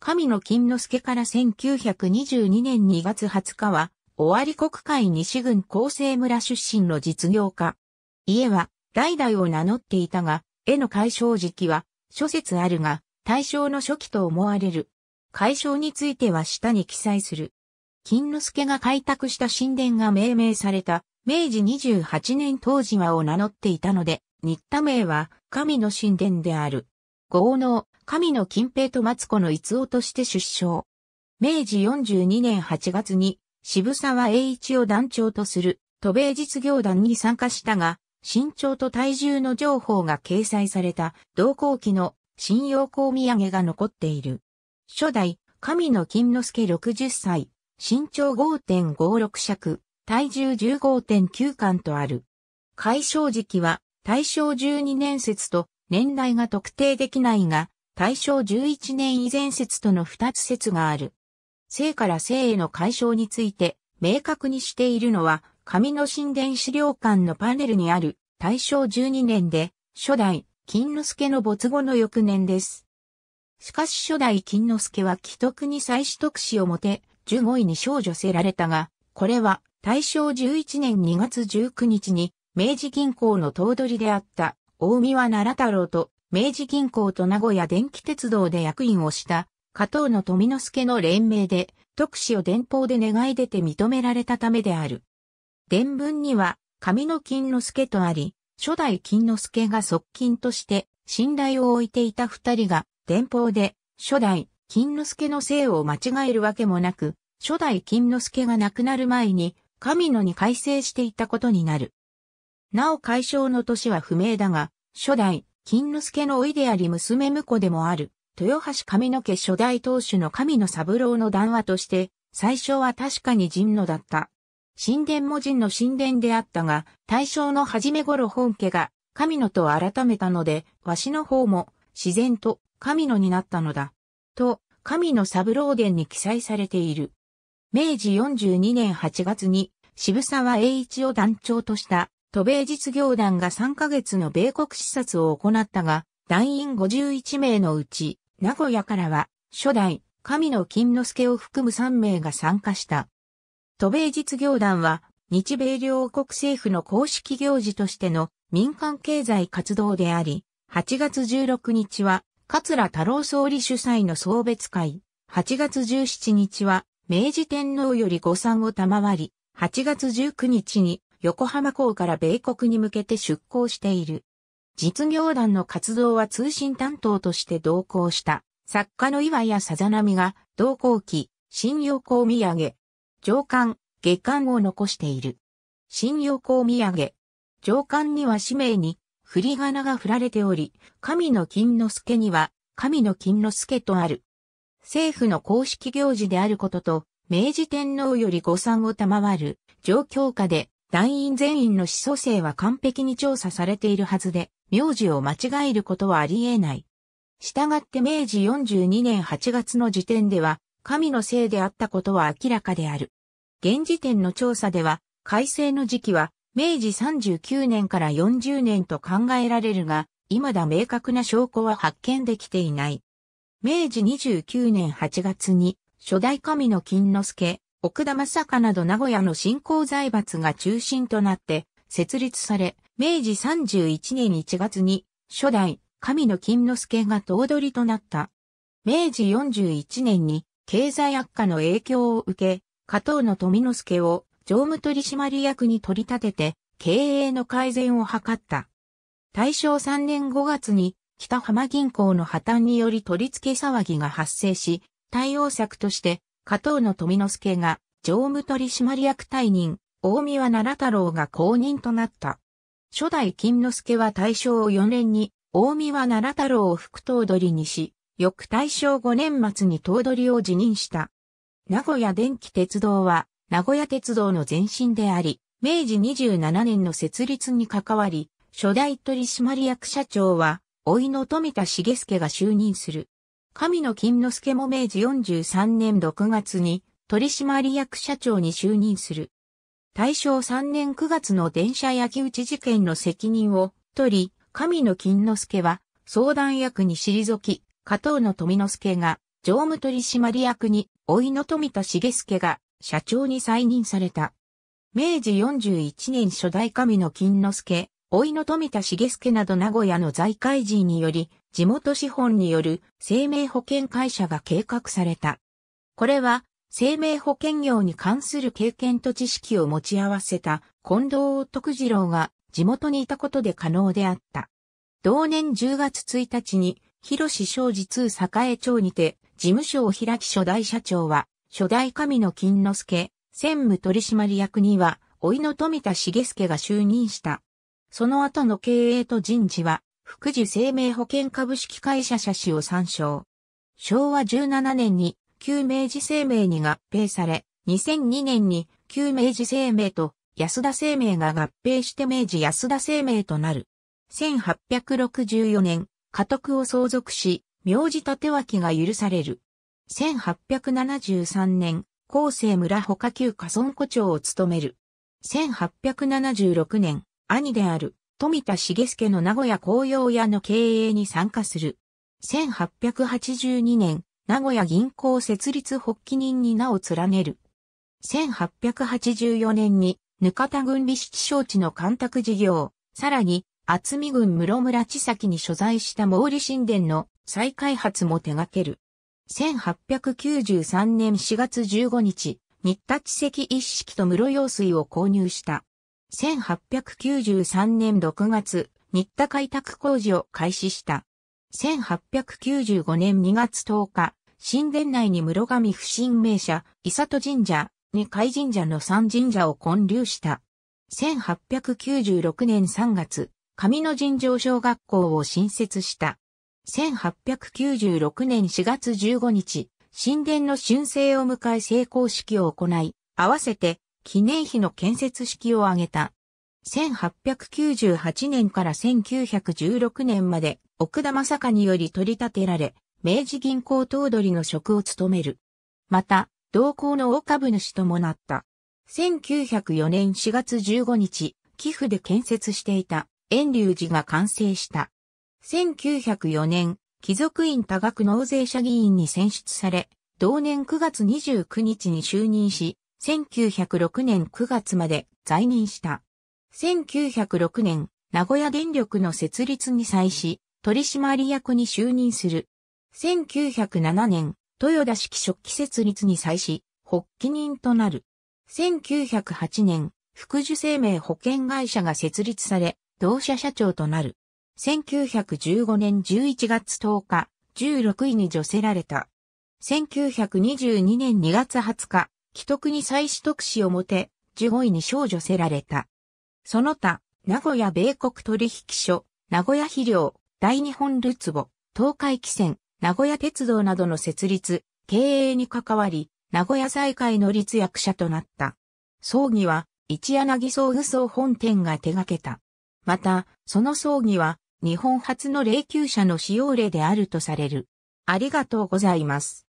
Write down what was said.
神の金之助から1922年2月20日は、尾張国会西郡厚生村出身の実業家。家は、代々を名乗っていたが、絵の解消時期は、諸説あるが、大正の初期と思われる。解消については下に記載する。金之助が開拓した神殿が命名された、明治28年当時はを名乗っていたので、新田名は神の神殿である。豪農、神野金平と松子の逸夫として出生。明治42年8月に渋沢栄一を団長とする渡米実業団に参加したが、身長と体重の情報が掲載された同行期の信用公土産が残っている。初代、神野金之助60歳、身長5.56尺、体重15.9巻とある。解消時期は大正12年説と年代が特定できないが、大正11年以前説との二つ説がある。生から生への解消について、明確にしているのは、紙の神殿資料館のパネルにある、大正12年で、初代、金之助の没後の翌年です。しかし初代金之助は既得に再取得しをもて、15位に少女せられたが、これは大正11年2月19日に明治銀行の頭取であった大宮奈良太郎と明治銀行と名古屋電気鉄道で役員をした加藤の富之助の連名で特使を電報で願い出て認められたためである。伝文には上野金之助とあり、初代金之助が側近として信頼を置いていた二人が電報で初代金之助の姓を間違えるわけもなく、初代金之助が亡くなる前に神野に改正していたことになる。なお解消の年は不明だが、初代、金之助のいであり娘婿でもある、豊橋上野家初代当主の神野三郎の談話として、最初は確かに神野だった。神殿も神の神殿であったが、大正の初め頃本家が神野と改めたので、わしの方も自然と神野になったのだ。と、神野三郎伝に記載されている。明治42年8月に渋沢栄一を団長とした渡米実業団が3ヶ月の米国視察を行ったが、団員51名のうち、名古屋からは、初代、神野金之助を含む3名が参加した。渡米実業団は、日米両国政府の公式行事としての民間経済活動であり、8月16日は、桂太郎総理主催の送別会、8月17日は、明治天皇より御参を賜り、8月19日に横浜港から米国に向けて出港している。実業団の活動は通信担当として同行した作家の岩屋さざなみが同行期、新横土産、上巻、下刊を残している。新横土産、上巻には氏名に振り仮名が振られており、神の金之助には神の金之助とある。政府の公式行事であることと、明治天皇より御賛を賜る、状況下で、団員全員の思想性は完璧に調査されているはずで、名字を間違えることはあり得ない。したがって明治42年8月の時点では、神のせいであったことは明らかである。現時点の調査では、改正の時期は、明治39年から40年と考えられるが、未だ明確な証拠は発見できていない。明治29年8月に、初代神の金之助、奥田正香など名古屋の新興財閥が中心となって設立され、明治31年1月に初代神野金之助が頭取となった。明治41年に経済悪化の影響を受け、加藤の富之助を常務取締役に取り立てて経営の改善を図った。大正3年5月に北浜銀行の破綻により取り付け騒ぎが発生し、対応策として加藤の富之助が常務取締役退任、大宮奈良太郎が公認となった。初代金之助は大正4年に大宮奈良太郎を副頭取にし、翌大正5年末に頭取を辞任した。名古屋電気鉄道は名古屋鉄道の前身であり、明治27年の設立に関わり、初代取締役社長は、老いの富田茂助が就任する。神野金之助も明治43年6月に取締役社長に就任する。大正3年9月の電車焼き打ち事件の責任を取り、神野金之助は相談役に退き、加藤の富之助が常務取締役に、老いの富田茂助が社長に再任された。明治41年初代神野金之助、老いの富田茂助など名古屋の財界人により、地元資本による生命保険会社が計画された。これは生命保険業に関する経験と知識を持ち合わせた近藤徳次郎が地元にいたことで可能であった。同年10月1日に広志商事通栄町にて事務所を開き初代社長は初代神野金之助専務取締役には、老いの富田茂介が就任した。その後の経営と人事は、福寿生命保険株式会社社史を参照。昭和17年に旧明治生命に合併され、2002年に旧明治生命と安田生命が合併して明治安田生命となる。1864年、家督を相続し、名字立脇が許される。1873年、厚生村保旧級村子長を務める。1876年、兄である富田茂介の名古屋紅葉屋の経営に参加する。1882年、名古屋銀行設立発起人に名を連ねる。1884年に、ぬかた郡美式招致の干拓事業、さらに、厚見郡室村地崎に所在した毛利神殿の再開発も手掛ける。1893年4月15日、新田地石一式と室用水を購入した。1893年6月、新田開拓工事を開始した。1895年2月10日、神殿内に室上不信名社、伊里神社、二海神社の三神社を建立した。1896年3月、上野神城小学校を新設した。1896年4月15日、神殿の春生を迎え成功式を行い、合わせて記念碑の建設式を挙げた。1898年から1916年まで奥田正香により取り立てられ、明治銀行頭取の職を務める。また、同行の大株主ともなった。1904年4月15日、寄付で建設していた遠竜寺が完成した。1904年、貴族院多額納税者議員に選出され、同年9月29日に就任し、1906年9月まで在任した。1906年、名古屋電力の設立に際し、取締役に就任する。1907年、豊田式食器設立に際し、発起人となる。1908年、福寿生命保険会社が設立され、同社社長となる。1915年11月10日、16位に除せられた。1922年2月20日、既得に再取得しをもて、15位に少女せられた。その他、名古屋米国取引所、名古屋肥料、大日本ルツボ、東海汽船、名古屋鉄道などの設立、経営に関わり、名古屋財界の立役者となった。葬儀は、一柳葬具葬本店が手掛けた。また、その葬儀は、日本初の霊柩車の使用例であるとされる。ありがとうございます。